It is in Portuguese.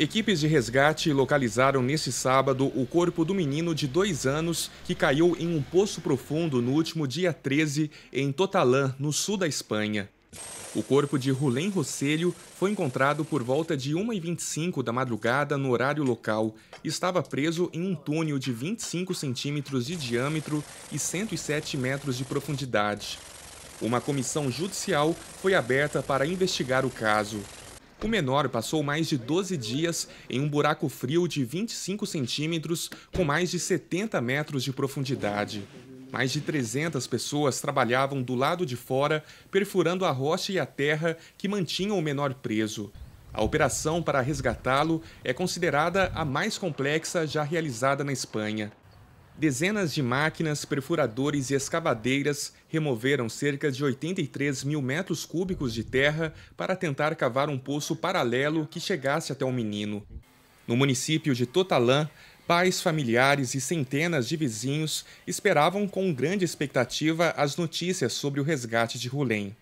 Equipes de resgate localizaram neste sábado o corpo do menino de dois anos que caiu em um poço profundo no último dia 13 em Totalã, no sul da Espanha. O corpo de Rulém Rosselho foi encontrado por volta de 1h25 da madrugada no horário local. Estava preso em um túnel de 25 centímetros de diâmetro e 107 metros de profundidade. Uma comissão judicial foi aberta para investigar o caso. O menor passou mais de 12 dias em um buraco frio de 25 centímetros com mais de 70 metros de profundidade. Mais de 300 pessoas trabalhavam do lado de fora, perfurando a rocha e a terra que mantinham o menor preso. A operação para resgatá-lo é considerada a mais complexa já realizada na Espanha. Dezenas de máquinas, perfuradores e escavadeiras removeram cerca de 83 mil metros cúbicos de terra para tentar cavar um poço paralelo que chegasse até o menino. No município de Totalã, pais, familiares e centenas de vizinhos esperavam com grande expectativa as notícias sobre o resgate de Rulém.